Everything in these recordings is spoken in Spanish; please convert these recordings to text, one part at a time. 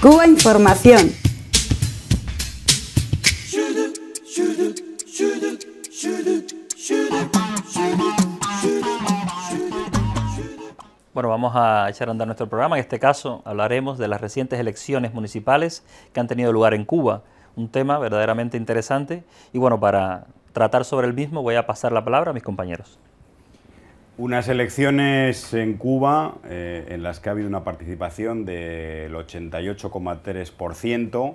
Cuba Información. Bueno, vamos a echar a andar nuestro programa. En este caso hablaremos de las recientes elecciones municipales que han tenido lugar en Cuba. Un tema verdaderamente interesante. Y bueno, para tratar sobre el mismo voy a pasar la palabra a mis compañeros. Unas elecciones en Cuba eh, en las que ha habido una participación del 88,3%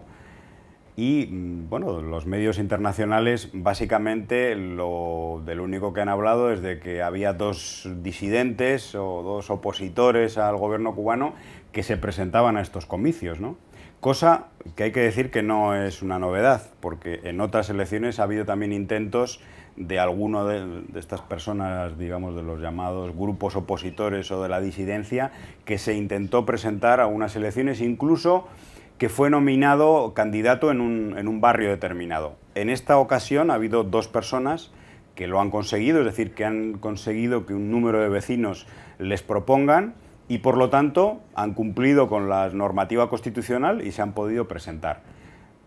y mm, bueno, los medios internacionales básicamente lo, del único que han hablado es de que había dos disidentes o dos opositores al gobierno cubano que se presentaban a estos comicios, ¿no? Cosa que hay que decir que no es una novedad, porque en otras elecciones ha habido también intentos de alguno de, estas personas, digamos, de los llamados grupos opositores o de la disidencia, que se intentó presentar a unas elecciones, incluso que fue nominado candidato un, en un barrio determinado. En esta ocasión ha habido dos personas que lo han conseguido, es decir, que han conseguido que un número de vecinos les propongan y por lo tanto han cumplido con la normativa constitucional y se han podido presentar.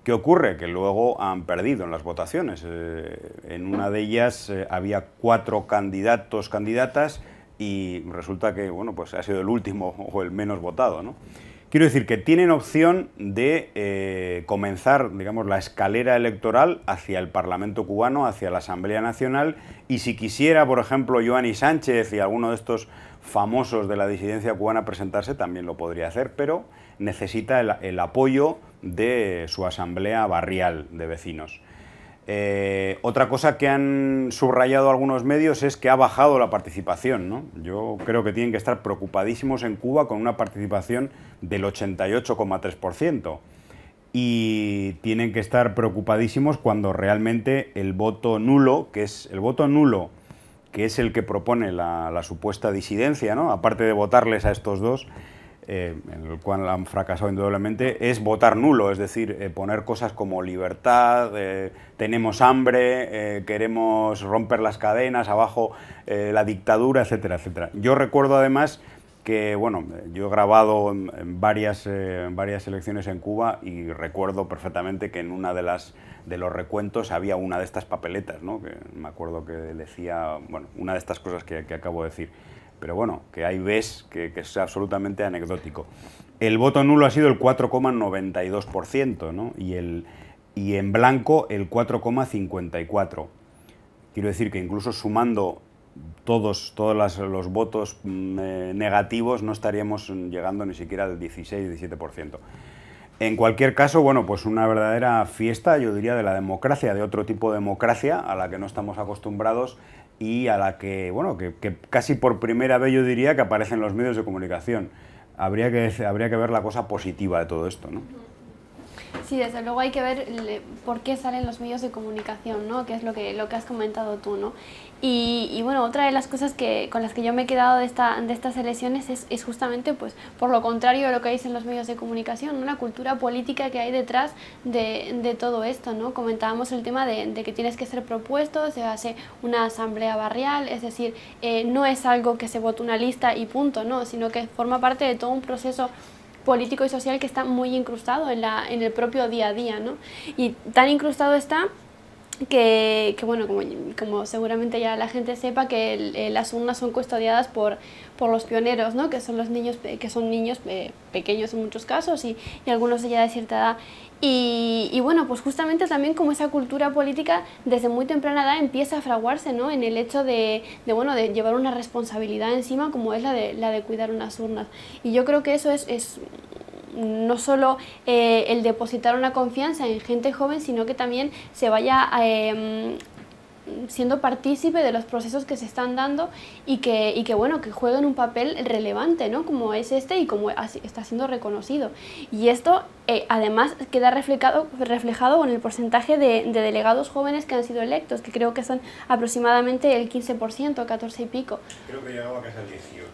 ¿Qué ocurre? Que luego han perdido en las votaciones. Eh, en una de ellas eh, había cuatro candidatos, candidatas, y resulta que bueno, pues ha sido el último o el menos votado. Quiero decir que tienen opción de eh, comenzar, digamos, la escalera electoral hacia el Parlamento cubano, hacia la Asamblea Nacional, y si quisiera, por ejemplo, Joanny Sánchez y alguno de estos famosos de la disidencia cubana presentarse, también lo podría hacer, pero necesita el apoyo de su asamblea barrial de vecinos. Eh, otra cosa que han subrayado algunos medios es que ha bajado la participación. Yo creo que tienen que estar preocupadísimos en Cuba con una participación del 88,3% y tienen que estar preocupadísimos cuando realmente el voto nulo, que es el voto nulo, que es el que propone la, la supuesta disidencia, ¿no? aparte de votarles a estos dos, eh, en el cual han fracasado indudablemente, es votar nulo, es decir, eh, poner cosas como libertad, eh, tenemos hambre, queremos romper las cadenas, abajo la dictadura, etcétera, etcétera. Yo recuerdo además que, bueno, yo he grabado en, varias, elecciones en Cuba y recuerdo perfectamente que en una de las de los recuentos había una de estas papeletas, ¿no? que me acuerdo que decía, bueno, una de estas cosas que acabo de decir pero bueno, que ahí ves que, es absolutamente anecdótico. El voto nulo ha sido el 4,92%, ¿no? Y, el, y en blanco el 4,54%. Quiero decir que incluso sumando todos, los votos mm, eh, negativos no estaríamos llegando ni siquiera al 16-17%. En cualquier caso, bueno, pues una verdadera fiesta, yo diría, de la democracia, de otro tipo de democracia a la que no estamos acostumbrados y a la que, bueno, que, casi por primera vez yo diría que aparecen los medios de comunicación. Habría que, habría que ver la cosa positiva de todo esto, ¿no? Sí, desde luego hay que ver por qué salen los medios de comunicación, ¿no? Que es lo que, lo que has comentado tú, ¿no? Y, bueno, otra de las cosas que, con las que yo me he quedado de, de estas elecciones es, justamente, pues, por lo contrario de lo que en los medios de comunicación, una cultura política que hay detrás de, todo esto, ¿no? Comentábamos el tema de, que tienes que ser propuesto, se hace una asamblea barrial, es decir, eh, no es algo que se vote una lista y punto, ¿no? Sino que forma parte de todo un proceso político y social que está muy incrustado en, la, en el propio día a día, ¿no? Y tan incrustado está que, bueno, como, como, seguramente ya la gente sepa, que las urnas son custodiadas por, por los pioneros, ¿no? que son los niños, que son niños eh, pequeños en muchos casos y, y, algunos ya de cierta edad. Y, bueno, pues justamente también como esa cultura política desde muy temprana edad empieza a fraguarse ¿no? en el hecho de, bueno, de llevar una responsabilidad encima como es la de, la de cuidar unas urnas. Y yo creo que eso es, es no solo eh, el depositar una confianza en gente joven, sino que también se vaya eh, siendo partícipe de los procesos que se están dando y que, y bueno, que jueguen un papel relevante, ¿no? Como es este y como está siendo reconocido. Y esto eh, además queda reflejado, reflejado en el porcentaje de, delegados jóvenes que han sido electos, que creo que son aproximadamente el 15%, 14 y pico. Creo que llegaba casi al 18.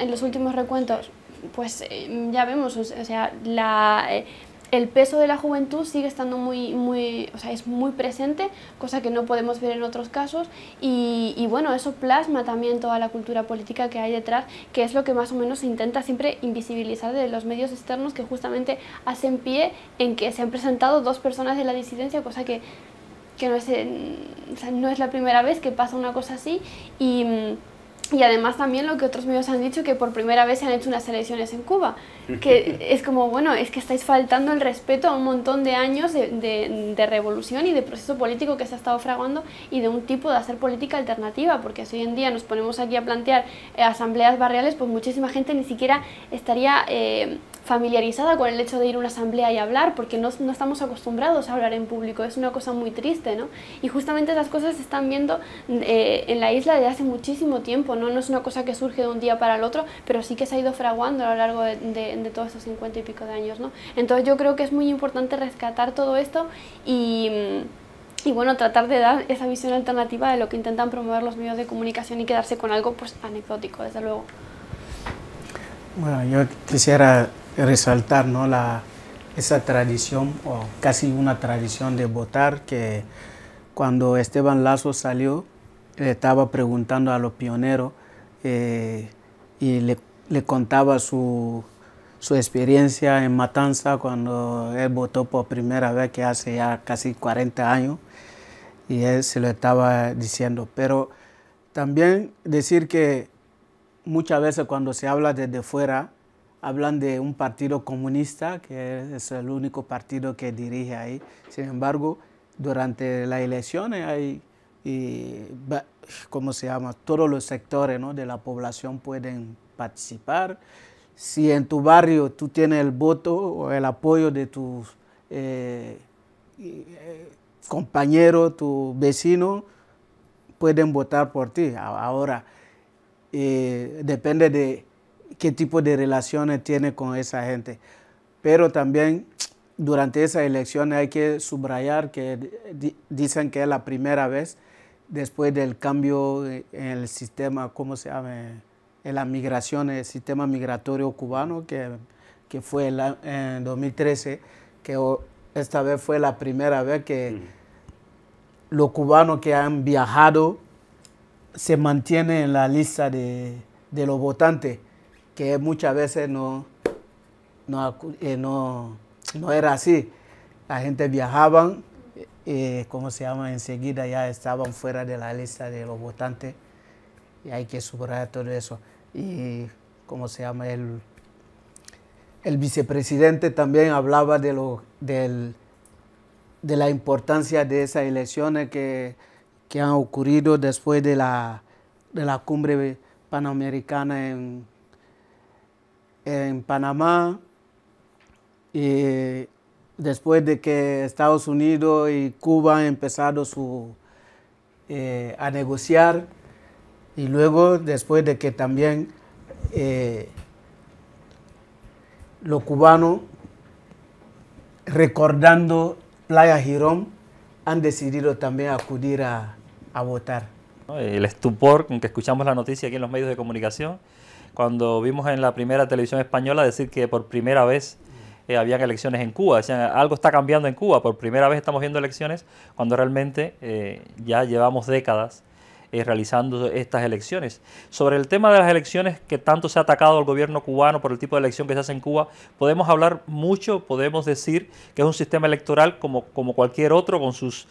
En los últimos recuentos, pues eh, ya vemos, o sea, la... Eh, el peso de la juventud sigue estando muy, muy, o sea, es muy presente, cosa que no podemos ver en otros casos, y, bueno, eso plasma también toda la cultura política que hay detrás, que es lo que más o menos se intenta siempre invisibilizar de los medios externos que justamente hacen pie en que se han presentado dos personas de la disidencia, cosa que, no, es, no es la primera vez que pasa una cosa así, y mm, y además también lo que otros medios han dicho, que por primera vez se han hecho unas elecciones en Cuba, que es como, bueno, es que estáis faltando el respeto a un montón de años de, de, revolución y de proceso político que se ha estado fraguando y de un tipo de hacer política alternativa, porque si hoy en día nos ponemos aquí a plantear eh, asambleas barriales, pues muchísima gente ni siquiera estaría eh, familiarizada con el hecho de ir a una asamblea y hablar, porque no, estamos acostumbrados a hablar en público, es una cosa muy triste, ¿no? Y justamente esas cosas se están viendo eh, en la isla desde hace muchísimo tiempo, ¿no? No es una cosa que surge de un día para el otro, pero sí que se ha ido fraguando a lo largo de, todos estos cincuenta y pico de años, ¿no? Entonces yo creo que es muy importante rescatar todo esto mm, y bueno, tratar de dar esa visión alternativa de lo que intentan promover los medios de comunicación y quedarse con algo pues anecdótico, desde luego. Bueno, yo quisiera resaltar ¿no? la, esa tradición, o casi una tradición de votar, que cuando Esteban Lazo salió, le estaba preguntando a los pioneros eh, y le, contaba su, su, experiencia en Matanza cuando él votó por primera vez, que hace ya casi 40 años, y él se lo estaba diciendo. Pero también decir que muchas veces cuando se habla desde fuera, hablan de un partido comunista, que es el único partido que dirige ahí. Sin embargo, durante las elecciones hay, y, ¿cómo se llama? Todos los sectores de la población pueden participar. Si en tu barrio tú tienes el voto o el apoyo de tus eh, eh, compañeros, tus vecino, pueden votar por ti. Ahora, eh, depende de qué tipo de relaciones tiene con esa gente. Pero también durante esa elección hay que subrayar que dicen que es la primera vez después del cambio en el sistema, ¿cómo se llama? En la migración, el sistema migratorio cubano, que, que fue en 2013, que esta vez fue la primera vez que mm. los cubanos que han viajado se mantienen en la lista de, de los votantes que muchas veces no, eh, no, no, era así. La gente viajaba eh, ¿cómo se llama? Enseguida ya estaban fuera de la lista de los votantes y hay que superar todo eso. Y, ¿cómo se llama? El, el vicepresidente también hablaba de, lo, de la importancia de esas elecciones que, han ocurrido después de la, de la cumbre panamericana en, en Panamá, y después de que Estados Unidos y Cuba han empezado su, eh, a negociar, y luego después de que también eh, los cubanos, recordando Playa Girón, han decidido también acudir a, a votar. El estupor con que escuchamos la noticia aquí en los medios de comunicación cuando vimos en la primera televisión española decir que por primera vez eh, habían elecciones en Cuba. Decían, algo está cambiando en Cuba, por primera vez estamos viendo elecciones, cuando realmente eh, ya llevamos décadas eh, realizando estas elecciones. Sobre el tema de las elecciones que tanto se ha atacado al gobierno cubano por el tipo de elección que se hace en Cuba, podemos hablar mucho, podemos decir que es un sistema electoral como, como cualquier otro, con sus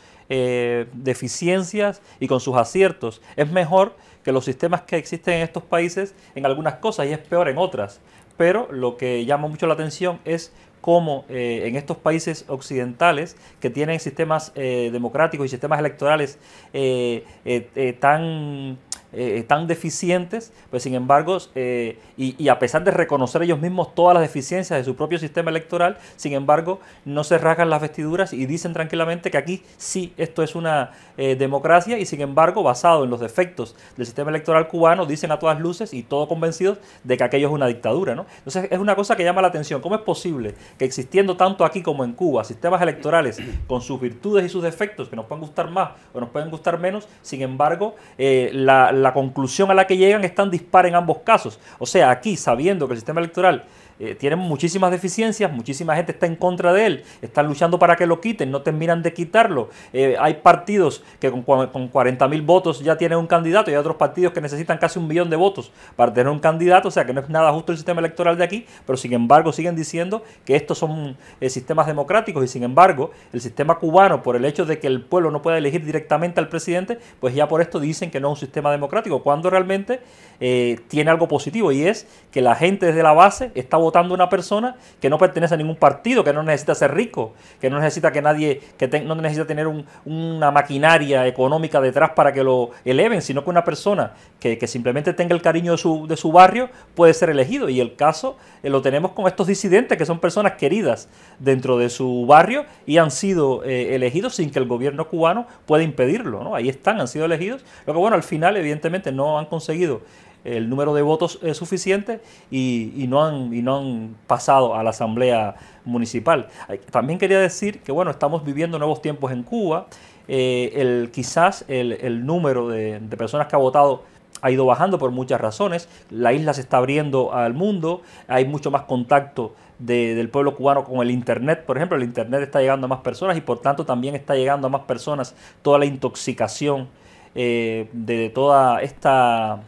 deficiencias y con sus aciertos. Es mejor que los sistemas que existen en estos países en algunas cosas y es peor en otras. Pero lo que llama mucho la atención es cómo eh, en estos países occidentales que tienen sistemas eh, democráticos y sistemas electorales eh, eh tan eh, tan deficientes, pues sin embargo, eh, y, a pesar de reconocer ellos mismos todas las deficiencias de su propio sistema electoral, sin embargo, no se rasgan las vestiduras y dicen tranquilamente que aquí sí, esto es una eh, democracia y sin embargo, basado en los defectos del sistema electoral cubano, dicen a todas luces y todos convencidos de que aquello es una dictadura. ¿no? Entonces, es una cosa que llama la atención. ¿Cómo es posible que existiendo tanto aquí como en Cuba sistemas electorales con sus virtudes y sus defectos, que nos pueden gustar más o nos pueden gustar menos, sin embargo, la la conclusión a la que llegan es tan dispara en ambos casos. O sea, aquí, sabiendo que el sistema electoral eh, tienen muchísimas deficiencias, muchísima gente está en contra de él, están luchando para que lo quiten, no terminan de quitarlo. Eh, hay partidos que con, con 40 mil votos ya tienen un candidato y hay otros partidos que necesitan casi un millón de votos para tener un candidato, o sea que no es nada justo el sistema electoral de aquí, pero sin embargo siguen diciendo que estos son eh, sistemas democráticos y sin embargo el sistema cubano, por el hecho de que el pueblo no pueda elegir directamente al presidente, pues ya por esto dicen que no es un sistema democrático, cuando realmente tiene algo positivo y es que la gente desde la base está votando votando una persona que no pertenece a ningún partido, que no necesita ser rico, que no necesita que nadie, que no necesita tener una maquinaria económica detrás para que lo eleven, sino que una persona que, simplemente tenga el cariño de su, barrio puede ser elegido. Y el caso eh, lo tenemos con estos disidentes que son personas queridas dentro de su barrio y han sido eh, elegidos sin que el gobierno cubano pueda impedirlo. Ahí están, han sido elegidos. Lo que bueno, al final evidentemente no han conseguido el número de votos es suficiente y, no han, no han pasado a la Asamblea Municipal. También quería decir que, bueno, estamos viviendo nuevos tiempos en Cuba. Eh, el, quizás el, número de, personas que ha votado ha ido bajando por muchas razones. La isla se está abriendo al mundo, hay mucho más contacto del pueblo cubano con el Internet, por ejemplo. El Internet está llegando a más personas y por tanto también está llegando a más personas toda la intoxicación eh, de toda esta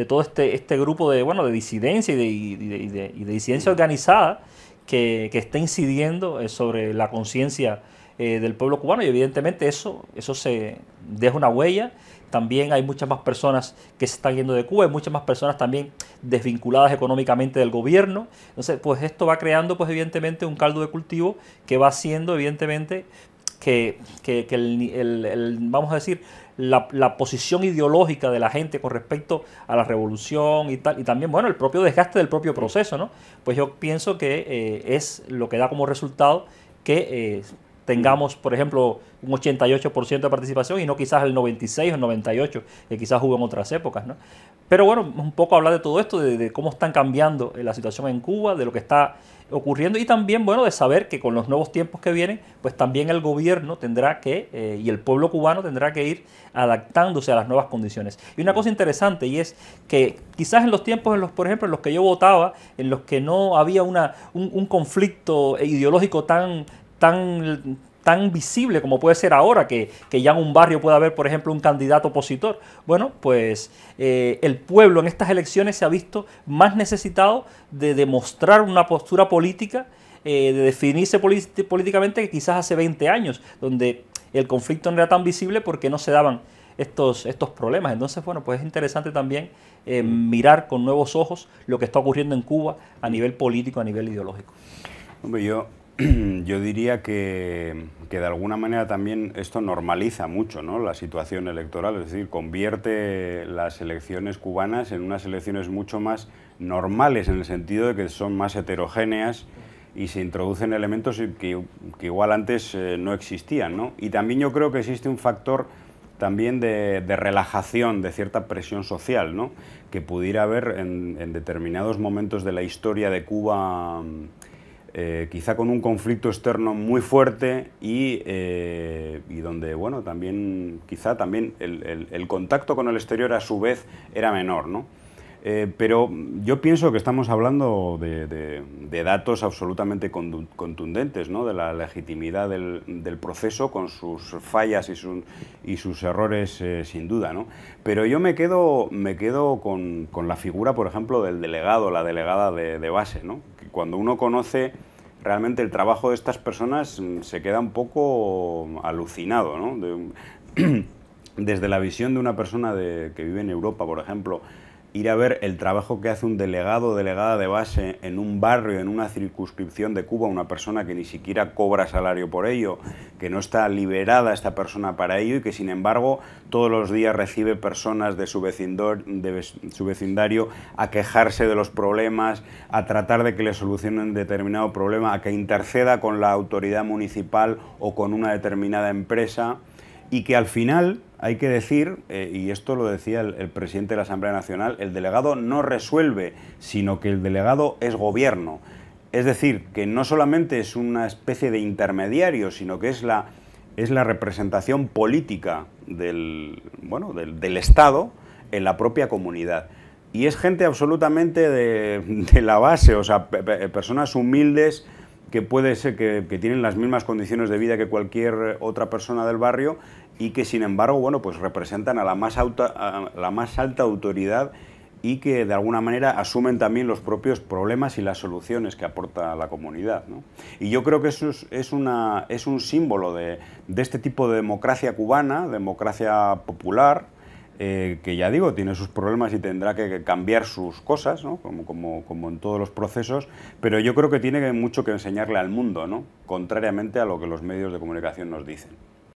de todo este, este grupo de, bueno, de disidencia y de, disidencia organizada que, está incidiendo eh, sobre la conciencia eh, del pueblo cubano y evidentemente eso, eso se deja una huella. También hay muchas más personas que se están yendo de Cuba, hay muchas más personas también desvinculadas económicamente del gobierno. Entonces, pues esto va creando, pues evidentemente, un caldo de cultivo que va haciendo, evidentemente, que, que, el, el, vamos a decir, la, la, posición ideológica de la gente con respecto a la revolución y tal, y también, bueno, el propio desgaste del propio proceso, ¿no? Pues yo pienso que eh, es lo que da como resultado que eh, tengamos, por ejemplo, un 88% de participación y no quizás el 96 o el 98 que quizás hubo en otras épocas. ¿no? Pero bueno, un poco hablar de todo esto, de, cómo están cambiando eh, la situación en Cuba, de lo que está ocurriendo y también, bueno, de saber que con los nuevos tiempos que vienen, pues también el gobierno tendrá que, eh, y el pueblo cubano tendrá que ir adaptándose a las nuevas condiciones. Y una cosa interesante y es que quizás en los tiempos, en los, por ejemplo, en los que yo votaba, en los que no había una, un conflicto ideológico tan tan, tan visible como puede ser ahora, que, ya en un barrio pueda haber, por ejemplo, un candidato opositor. Bueno, pues eh, el pueblo en estas elecciones se ha visto más necesitado de demostrar una postura política, eh, de definirse políticamente que quizás hace 20 años, donde el conflicto no era tan visible porque no se daban estos, estos problemas. Entonces, bueno, pues es interesante también eh, mirar con nuevos ojos lo que está ocurriendo en Cuba a nivel político, a nivel ideológico. Hombre, yo yo diría que, que, de alguna manera también esto normaliza mucho ¿no? la situación electoral, es decir, convierte las elecciones cubanas en unas elecciones mucho más normales en el sentido de que son más heterogéneas y se introducen elementos que, que igual antes eh, no existían. ¿no? Y también yo creo que existe un factor también de, de, relajación de cierta presión social ¿no? que pudiera haber en, en determinados momentos de la historia de Cuba. Mm, eh, quizá con un conflicto externo muy fuerte y, eh, donde, bueno, también, quizá también el, el, contacto con el exterior a su vez era menor, ¿no? Eh, pero yo pienso que estamos hablando de, datos absolutamente contundentes, ¿no? de la legitimidad del, proceso con sus fallas y, y sus errores, eh, sin duda. ¿no? Pero yo me quedo, me quedo con, con, la figura, por ejemplo, del delegado, la delegada de, base. ¿no? cuando uno conoce realmente el trabajo de estas personas, mm, se queda un poco alucinado. ¿no? desde la visión de una persona que vive en Europa, por ejemplo, ir a ver el trabajo que hace un delegado o delegada de base en un barrio, en una circunscripción de Cuba, una persona que ni siquiera cobra salario por ello, que no está liberada esta persona para ello y que sin embargo todos los días recibe personas de su, de su vecindario a quejarse de los problemas, a tratar de que le solucionen determinado problema, a que interceda con la autoridad municipal o con una determinada empresa y que al final hay que decir, eh, y esto lo decía el, presidente de la Asamblea Nacional, el delegado no resuelve, sino que el delegado es gobierno. Es decir, que no solamente es una especie de intermediario, sino que es la, es la representación política del, bueno, del, Estado en la propia comunidad. Y es gente absolutamente de, la base, o sea, personas humildes que puede ser que tienen las mismas condiciones de vida que cualquier otra persona del barrio, y que sin embargo, bueno, pues representan a la más, alta, autoridad y que de alguna manera asumen también los propios problemas y las soluciones que aporta la comunidad. Y yo creo que eso es, un símbolo de, este tipo de democracia cubana, democracia popular, eh, que ya digo, tiene sus problemas y tendrá que cambiar sus cosas, como, como, en todos los procesos, pero yo creo que tiene mucho que enseñarle al mundo, ¿no? contrariamente a lo que los medios de comunicación nos dicen.